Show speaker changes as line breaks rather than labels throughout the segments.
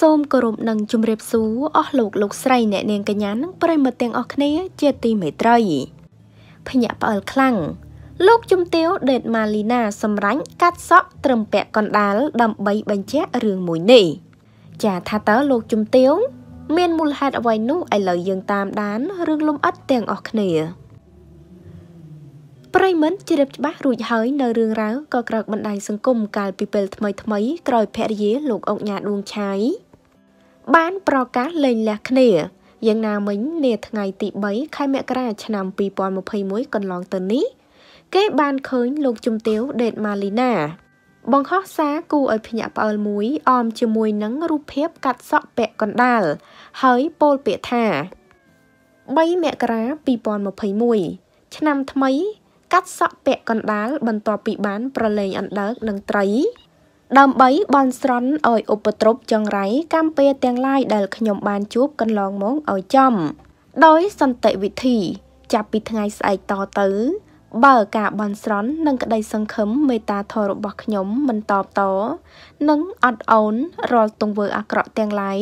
សូមគោរពនិងជម្រាបសួរអស់លោក លោកស្រីអ្នកនាងកញ្ញានិងប្រិមត្តទាំងអស់គ្នា ជាទីមេត្រីភញាក់ផ្អើលខ្លាំងលោកជំទាវដេតម៉ាលីណា សម្រាញ់កាត់សក់ត្រឹមពាក់កណ្ដាលដើម្បីបញ្ជាក់រឿងមួយនេះចាថាតើលោកជំទាវមានមូលហេតុអ្វីនោះឥឡូវយើងតាមដានរឿងលំអិតទាំងអស់គ្នាប្រិមិត្តជ្រាបច្បាស់រួចហើយនៅរឿងរ៉ាវក៏ក្រោកបណ្ដាញសង្គមកាលពីពេលថ្មីថ្មីក្រោយភរិយាលោកអុកញ៉ាឌួងឆៃបានប្រកាសលែងលះគ្នាយ៉ាងណាមិញនាថ្ងៃ ទី3ខែមករាឆ្នាំ2021កន្លងទៅនេះគេ បានឃើញលោកជំទាវដេតម៉ាលីណាបង្ហោះសារគូឲ្យភ្ញាក់ផ្អើលមួយអម ជាមួយនឹងរូបភាពកាត់សក់ពាក់កណ្ដាលហើយពោលពាក្យថា3មករា2021ឆ្នាំថ្មីកាត់សក់ពាក់កណ្ដាលបន្ទាប់ពីបាន ប្រឡែងអណ្ដើកនិងត្រី ដើម្បីបន់ស្រន់ឲ្យឧបទ្រពចង្រៃកម្មពៀទាំងឡាយដែលខ្ញុំបានជួបកន្លងមកឲ្យចំដោយសន្តិវិធី ចាប់ពីថ្ងៃស្អែកតទៅបើការបន់ស្រន់និងក្តីសង្ឃឹមមេត្តាធម៌របស់ខ្ញុំមិនតបតនឹងអត់អូនរាល់ទង្វើអាក្រក់ទាំងឡាយ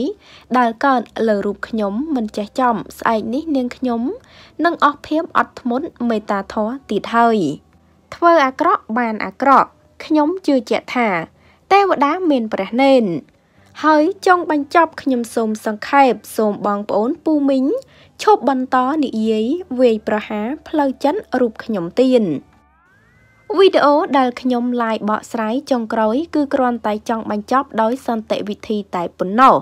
ដែលកើតលើរូបខ្ញុំមិនចេះចំស្អែកនេះនាងខ្ញុំនឹងអស់ភាពអត់ធ្មត់មេត្តាធម៌ទៀតហើយធ្វើអាក្រក់បានអាក្រក់ខ្ញុំជឿជាក់ថាទេវតាមានព្រះនេនហើយចង់បញ្ចប់ខ្ញុំសូមសង្ខេបសូមបងប្អូនពូមីងឈប់បន្តនិយាយវាយប្រហារផ្លូវចិត្តរូបខ្ញុំទៀនវីដេអូដែលខ្ញុំឡាយបកស្រាយចុងក្រោយ គឺគ្រាន់តែចង់បញ្ចប់ដោយសន្តិវិធីតែប៉ុណ្ណោះ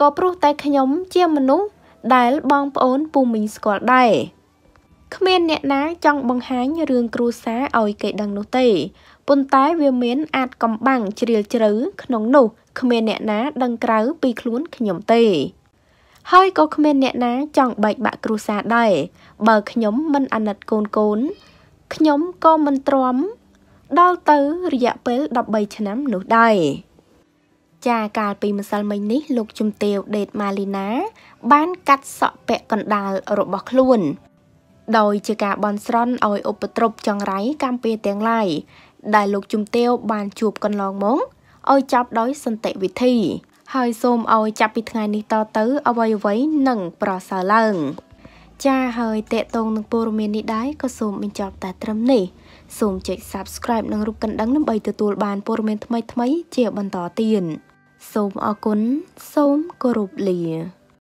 ក៏ព្រោះតែខ្ញុំ ជាមនុស្សដែលបងប្អូនពូមីងស្គាល់ដែរគ្មាន អ្នកណា ចង់បង្ហាញរឿងគ្រួសារឲ្យគេដឹងនោះទេប៉ុន្តែវាមានអាចកំបាំងជ្រាលជ្រៅក្នុងនោះគ្មានអ្នកណា ដឹងក្រៅពីខ្លួនខ្ញុំទេហើយក៏គ្មានអ្នកណា ចង់បែកបាក់គ្រួសារដែរបើខ្ញុំមិនអាណិតកូនកូន ខ្ញុំក៏មិនទ្រាំដល់ទៅរយៈពេល13ឆ្នាំនោះដែរចាកាលពីម្សិលមិញនេះ លោកជំទាវដេតម៉ាលីណា បានកាត់សក់ពាក់កណ្ដាលរបស់ខ្លួន ដោយជាការបន់ស្រន់ឲ្យឧបទ្រពចង្រៃកម្ពុជាទាំងឡាយដែលលោកជំទាវបានជួបកន្លងមកឲ្យចាប់ដោយសន្តិវិធីហើយសូមឲ្យចាប់ពីថ្ងៃនេះតទៅអ្វីអ្វីនឹងប្រសើរឡើង ចាហើយតេតងនឹងព័ត៌មាននេះដែរក៏សូមបញ្ចប់តែត្រឹមនេះសូមចុច Subscribe និងរូបកណ្ដឹងដើម្បីទទួលបានព័ត៌មានថ្មីៗជាបន្តទៀតសូមអរគុណសូមគោរពលា